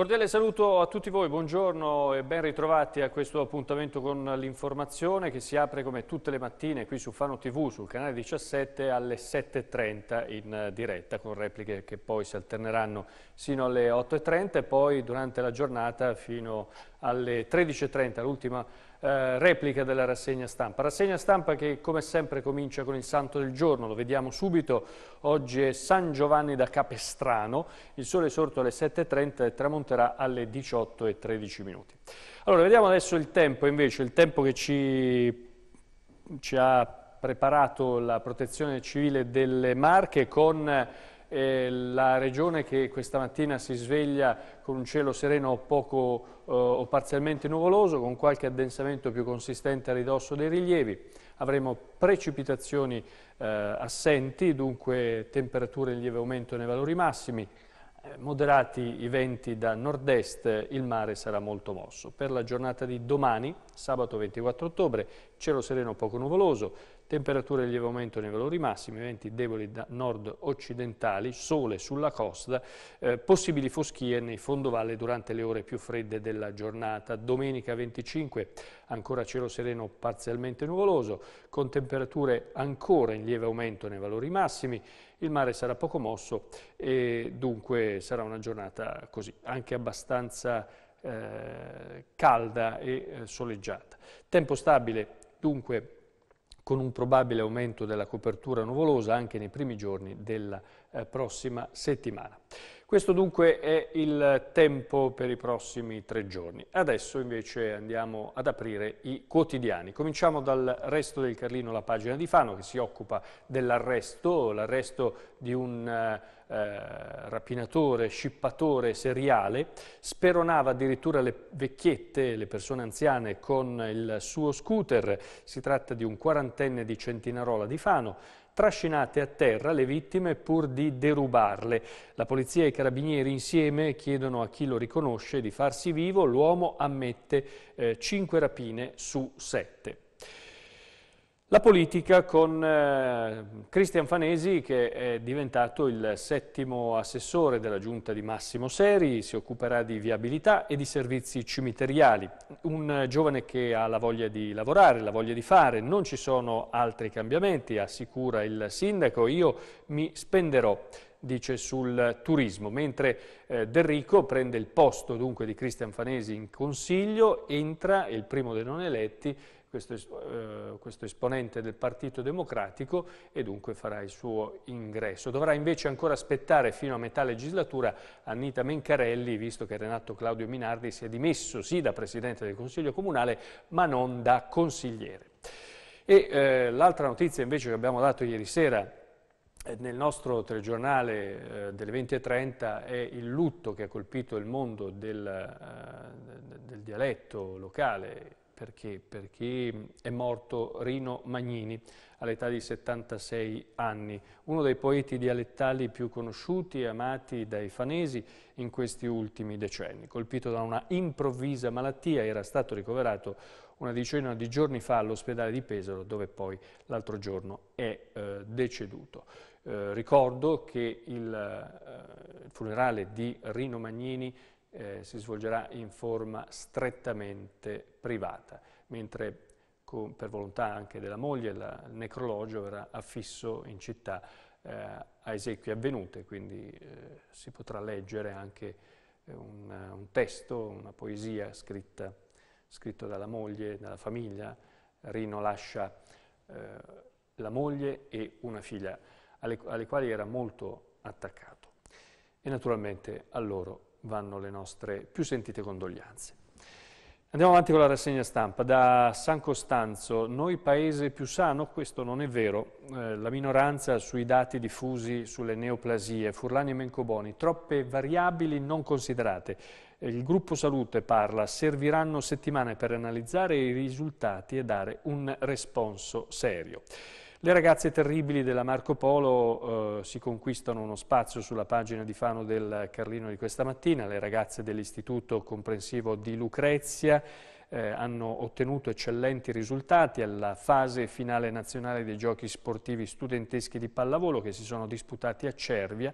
Cordiale saluto a tutti voi, buongiorno e ben ritrovati a questo appuntamento con l'informazione che si apre come tutte le mattine qui su Fano TV sul canale 17 alle 7.30 in diretta con repliche che poi si alterneranno sino alle 8.30 e poi durante la giornata fino a alle 13.30, l'ultima eh, replica della rassegna stampa. Rassegna stampa che come sempre comincia con il santo del giorno, lo vediamo subito, oggi è San Giovanni da Capestrano, il sole è sorto alle 7.30 e tramonterà alle 18.13 minuti. Allora vediamo adesso il tempo invece, il tempo che ci, ci ha preparato la protezione civile delle Marche con eh, la regione che questa mattina si sveglia con un cielo sereno o poco eh, o parzialmente nuvoloso, con qualche addensamento più consistente a ridosso dei rilievi. Avremo precipitazioni eh, assenti, dunque temperature in lieve aumento nei valori massimi, eh, moderati i venti da nord-est, il mare sarà molto mosso. Per la giornata di domani, sabato 24 ottobre, cielo sereno poco nuvoloso, Temperature di lieve aumento nei valori massimi, venti deboli da nord-occidentali, sole sulla costa, eh, possibili foschie nei fondovalle durante le ore più fredde della giornata. Domenica 25 ancora cielo sereno parzialmente nuvoloso, con temperature ancora in lieve aumento nei valori massimi, il mare sarà poco mosso e dunque sarà una giornata così, anche abbastanza eh, calda e eh, soleggiata. Tempo stabile dunque con un probabile aumento della copertura nuvolosa anche nei primi giorni della eh, prossima settimana. Questo dunque è il tempo per i prossimi tre giorni. Adesso invece andiamo ad aprire i quotidiani. Cominciamo dal resto del Carlino, la pagina di Fano, che si occupa dell'arresto, l'arresto di un eh, rapinatore, scippatore seriale. Speronava addirittura le vecchiette, le persone anziane, con il suo scooter. Si tratta di un quarantenne di Centinarola di Fano trascinate a terra le vittime pur di derubarle. La polizia e i carabinieri insieme chiedono a chi lo riconosce di farsi vivo, l'uomo ammette eh, 5 rapine su 7. La politica con eh, Cristian Fanesi che è diventato il settimo assessore della giunta di Massimo Seri, si occuperà di viabilità e di servizi cimiteriali, un giovane che ha la voglia di lavorare, la voglia di fare, non ci sono altri cambiamenti, assicura il sindaco, io mi spenderò dice sul turismo, mentre eh, Rico prende il posto dunque di Cristian Fanesi in consiglio, entra, il primo dei non eletti, questo, eh, questo, esponente del Partito Democratico e dunque farà il suo ingresso. Dovrà invece ancora aspettare fino a metà legislatura Anita Mencarelli, visto che Renato Claudio Minardi si è dimesso sì da Presidente del Consiglio Comunale, ma non da consigliere. E eh, l'altra notizia invece che abbiamo dato ieri sera eh, nel nostro telegiornale eh, delle 20.30 è il lutto che ha colpito il mondo del, eh, del dialetto locale perché? Perché è morto Rino Magnini all'età di 76 anni, uno dei poeti dialettali più conosciuti e amati dai fanesi in questi ultimi decenni. Colpito da una improvvisa malattia, era stato ricoverato una decina di giorni fa all'ospedale di Pesaro, dove poi l'altro giorno è eh, deceduto. Eh, ricordo che il eh, funerale di Rino Magnini eh, si svolgerà in forma strettamente privata, mentre con, per volontà anche della moglie la, il necrologio verrà affisso in città eh, a esequie avvenute, quindi eh, si potrà leggere anche eh, un, un, testo, una poesia scritta, scritto dalla moglie, dalla famiglia. Rino lascia eh, la moglie e una figlia alle, alle quali era molto attaccato e naturalmente a loro vanno le nostre più sentite condoglianze. Andiamo avanti con la rassegna stampa. Da San Costanzo, noi paese più sano? Questo non è vero. Eh, la minoranza sui dati diffusi sulle neoplasie, Furlani e Mencoboni, troppe variabili non considerate. Eh, il gruppo Salute parla, serviranno settimane per analizzare i risultati e dare un responso serio. Le ragazze terribili della Marco Polo eh, si conquistano uno spazio sulla pagina di Fano del Carlino di questa mattina, le ragazze dell'Istituto Comprensivo di Lucrezia eh, hanno ottenuto eccellenti risultati alla fase finale nazionale dei giochi sportivi studenteschi di pallavolo che si sono disputati a Cervia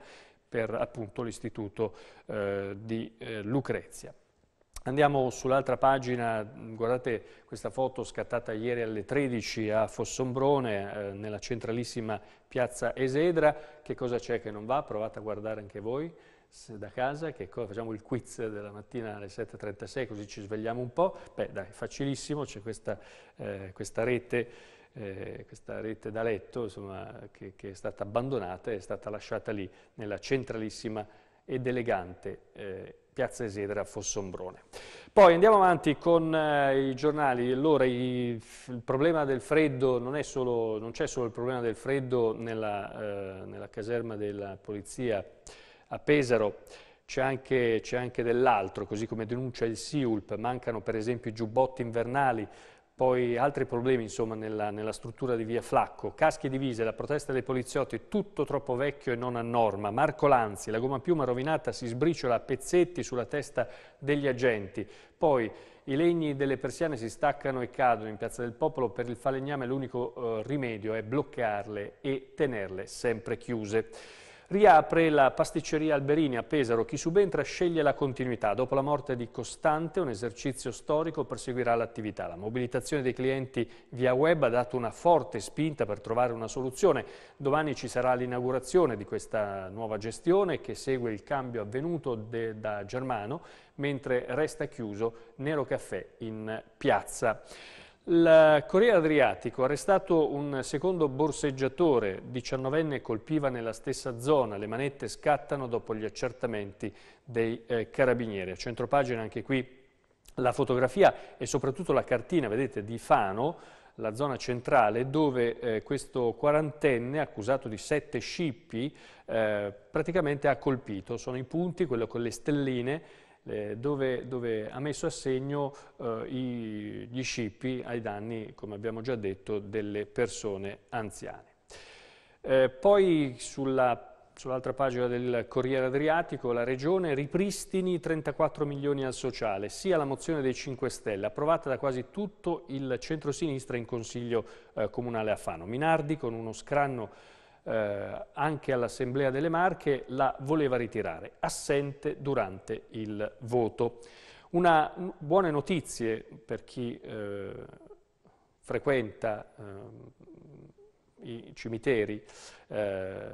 per appunto l'Istituto eh, di eh, Lucrezia. Andiamo sull'altra pagina, guardate questa foto scattata ieri alle 13 a Fossombrone, eh, nella centralissima piazza Esedra. Che cosa c'è che non va? Provate a guardare anche voi da casa, che facciamo il quiz della mattina alle 7.36 così ci svegliamo un po'. Beh dai, facilissimo, c'è questa, eh, questa, rete, eh, questa, rete, da letto insomma, che, che, è stata abbandonata è stata lasciata lì nella centralissima ed elegante eh, Piazza Esedra Fossombrone. Poi andiamo avanti con eh, i giornali. Allora, i, il problema del freddo non, c'è solo, solo il problema del freddo nella, eh, nella caserma della polizia a Pesaro, c'è anche, anche dell'altro, così come denuncia il SIULP. Mancano per esempio i giubbotti invernali poi altri problemi insomma, nella, nella, struttura di via Flacco, caschi divise, la protesta dei poliziotti, tutto troppo vecchio e non a norma, Marco Lanzi, la gomma piuma rovinata si sbriciola a pezzetti sulla testa degli agenti, poi i legni delle persiane si staccano e cadono in Piazza del Popolo, per il falegname l'unico eh, rimedio è bloccarle e tenerle sempre chiuse. Riapre la pasticceria Alberini a Pesaro, chi subentra sceglie la continuità. Dopo la morte di Costante, un esercizio storico perseguirà l'attività. La mobilitazione dei clienti via web ha dato una forte spinta per trovare una soluzione. Domani ci sarà l'inaugurazione di questa nuova gestione che segue il cambio avvenuto da Germano, mentre resta chiuso Nero Caffè in piazza. Il Corriere Adriatico ha arrestato un secondo borseggiatore, 19enne, colpiva nella stessa zona. Le manette scattano dopo gli accertamenti dei eh, carabinieri. A centropagina anche qui la fotografia e soprattutto la cartina, vedete, di Fano, la zona centrale, dove eh, questo quarantenne, accusato di sette scippi, eh, praticamente ha colpito. Sono i punti, quello con le stelline, eh, dove, dove, ha messo a segno eh, i, gli scippi ai danni, come abbiamo già detto, delle persone anziane. Eh, poi sulla sull'altra pagina del Corriere Adriatico, la Regione ripristini 34 milioni al sociale, sia la mozione dei 5 Stelle, approvata da quasi tutto il centro-sinistra in Consiglio eh, Comunale a Fano. Minardi con uno scranno eh, anche all'Assemblea delle Marche, la voleva ritirare, assente durante il voto. Una buone notizie per chi eh, frequenta eh, i cimiteri, eh,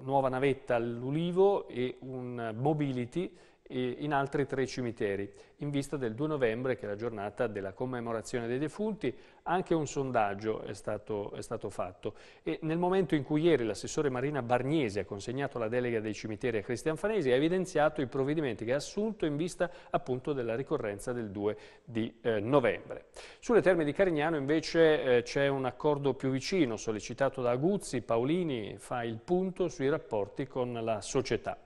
nuova navetta all'Ulivo e un mobility in altri tre cimiteri, in vista del 2 novembre, che è la giornata della commemorazione dei defunti, anche un sondaggio è stato, è stato fatto e nel momento in cui ieri l'assessore Marina Bargnesi ha consegnato la delega dei cimiteri a Cristian Fanesi ha evidenziato i provvedimenti che ha assunto in vista appunto della ricorrenza del 2 di eh, novembre. Sulle terme di Carignano invece eh, c'è un accordo più vicino sollecitato da Aguzzi, Paolini fa il punto sui rapporti con la società.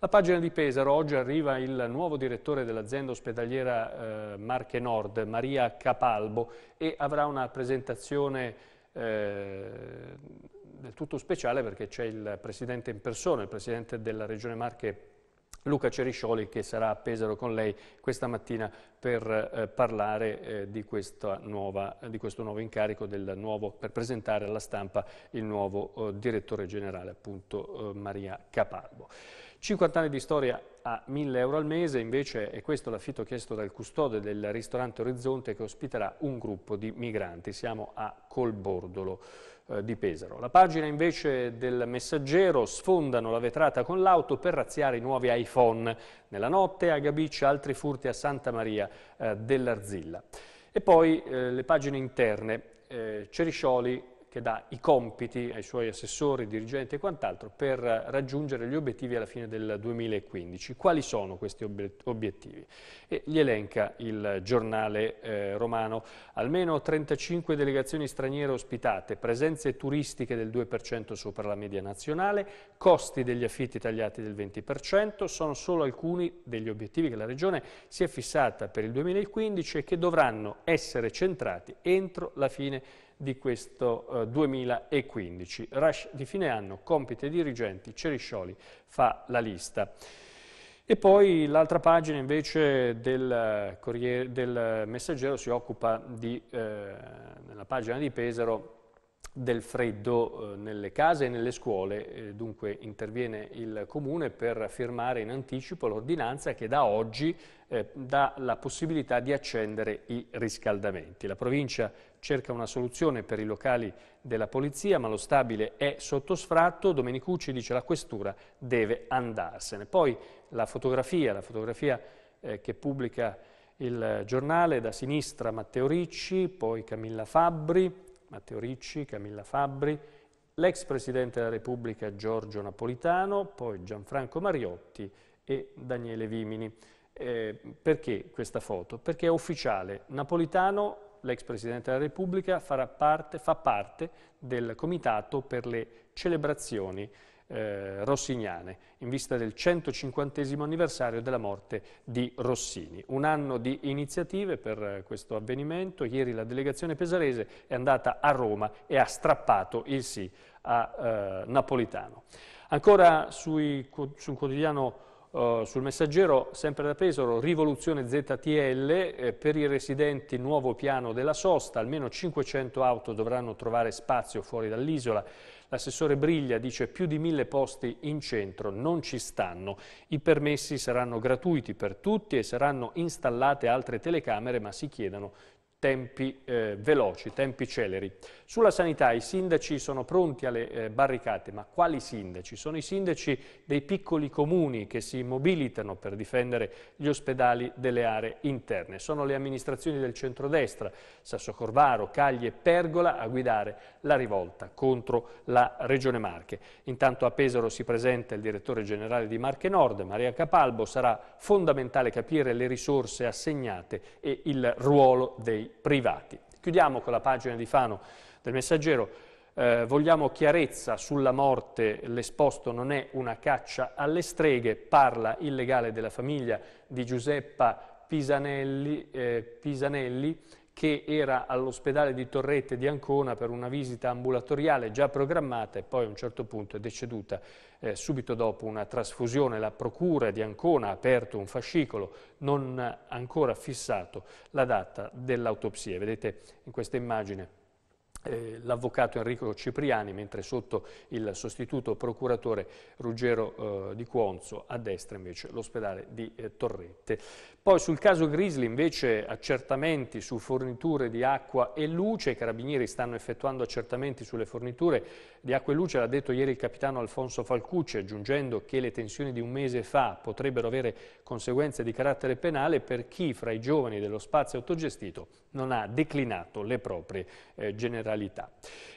La pagina di Pesaro, oggi arriva il nuovo direttore dell'azienda ospedaliera eh, Marche Nord, Maria Capalbo, e avrà una presentazione eh, del tutto speciale perché c'è il Presidente in persona, il Presidente della Regione Marche Luca Ceriscioli che sarà a Pesaro con lei questa mattina per eh, parlare eh, di, nuova, di, questo nuovo incarico, nuovo, per presentare alla stampa il nuovo oh, direttore generale appunto oh, Maria Capalbo. 50 anni di storia a 1000 euro al mese, invece è questo l'affitto chiesto dal custode del ristorante Orizzonte che ospiterà un gruppo di migranti. Siamo a Colbordolo eh, di Pesaro. La pagina invece del messaggero sfondano la vetrata con l'auto per razziare i nuovi iPhone. Nella notte a Gabiccia altri furti a Santa Maria eh, dell'Arzilla. E poi eh, le pagine interne. Eh, Ceriscioli che dà i compiti ai suoi assessori, dirigenti e quant'altro per raggiungere gli obiettivi alla fine del 2015. Quali sono questi obiettivi? E li elenca il giornale eh, romano. Almeno 35 delegazioni straniere ospitate, presenze turistiche del 2% sopra la media nazionale, costi degli affitti tagliati del 20%, sono solo alcuni degli obiettivi che la Regione si è fissata per il 2015 e che dovranno essere centrati entro la fine del 2015 di questo eh, 2015. Rush di fine anno, compiti ai dirigenti, Ceriscioli fa la lista. E poi l'altra pagina invece del, eh, del, messaggero si occupa di, eh, nella pagina di Pesaro, del freddo eh, nelle case e nelle scuole, eh, dunque interviene il Comune per firmare in anticipo l'ordinanza che da oggi eh, dà la possibilità di accendere i riscaldamenti. La provincia cerca una soluzione per i locali della polizia, ma lo stabile è sotto sfratto. Domenicucci dice la questura deve andarsene. Poi la fotografia, la fotografia eh, che pubblica il giornale, da sinistra Matteo Ricci, poi Camilla Fabbri, Matteo Ricci, Camilla Fabbri, l'ex Presidente della Repubblica Giorgio Napolitano, poi Gianfranco Mariotti e Daniele Vimini. Eh, perché questa foto? Perché è ufficiale. Napolitano l'ex Presidente della Repubblica, parte, fa parte del Comitato per le celebrazioni eh, rossiniane in vista del 150 anniversario della morte di Rossini. Un anno di iniziative per eh, questo avvenimento. Ieri la delegazione pesarese è andata a Roma e ha strappato il sì a eh, Napolitano. Ancora sui, un quotidiano eh, sul messaggero, sempre da Pesaro, rivoluzione ZTL, eh, per i residenti nuovo piano della sosta, almeno 500 auto dovranno trovare spazio fuori dall'isola. L'assessore Briglia dice più di mille posti in centro non ci stanno. I permessi saranno gratuiti per tutti e saranno installate altre telecamere, ma si chiedono tempi eh, veloci, tempi celeri. Sulla sanità i sindaci sono pronti alle eh, barricate, ma quali sindaci? Sono i sindaci dei piccoli comuni che si mobilitano per difendere gli ospedali delle aree interne. Sono le amministrazioni del centrodestra, Corvaro, Cagli e Pergola a guidare la rivolta contro la Regione Marche. Intanto a Pesaro si presenta il direttore generale di Marche Nord, Maria Capalbo, sarà fondamentale capire le risorse assegnate e il ruolo dei privati. Chiudiamo con la pagina di Fano del Messaggero. Eh, vogliamo chiarezza sulla morte, l'esposto non è una caccia alle streghe, parla il legale della famiglia di Giuseppa Pisanelli, eh, Pisanelli che era all'ospedale di Torrette di Ancona per una visita ambulatoriale già programmata e poi a un certo punto è deceduta eh, subito dopo una trasfusione. La procura di Ancona ha aperto un fascicolo, non ancora fissato la data dell'autopsia. Vedete in questa immagine eh, l'avvocato Enrico Cipriani, mentre sotto il sostituto procuratore Ruggero eh, Di Cuonzo, a destra invece l'ospedale di eh, Torrette. Poi sul caso Grizzly invece accertamenti su forniture di acqua e luce, i carabinieri stanno effettuando accertamenti sulle forniture di acqua e luce, l'ha detto ieri il capitano Alfonso Falcucci, aggiungendo che le tensioni di un mese fa potrebbero avere conseguenze di carattere penale per chi fra i giovani dello spazio autogestito non ha declinato le proprie eh, generazioni generalità.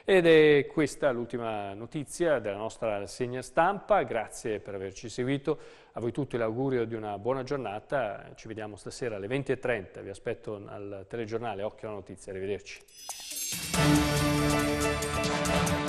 Ed è questa l'ultima notizia della nostra rassegna stampa, grazie per averci seguito, a voi tutti l'augurio di una buona giornata, ci vediamo stasera alle 20.30, vi aspetto al telegiornale Occhio alla Notizia, arrivederci.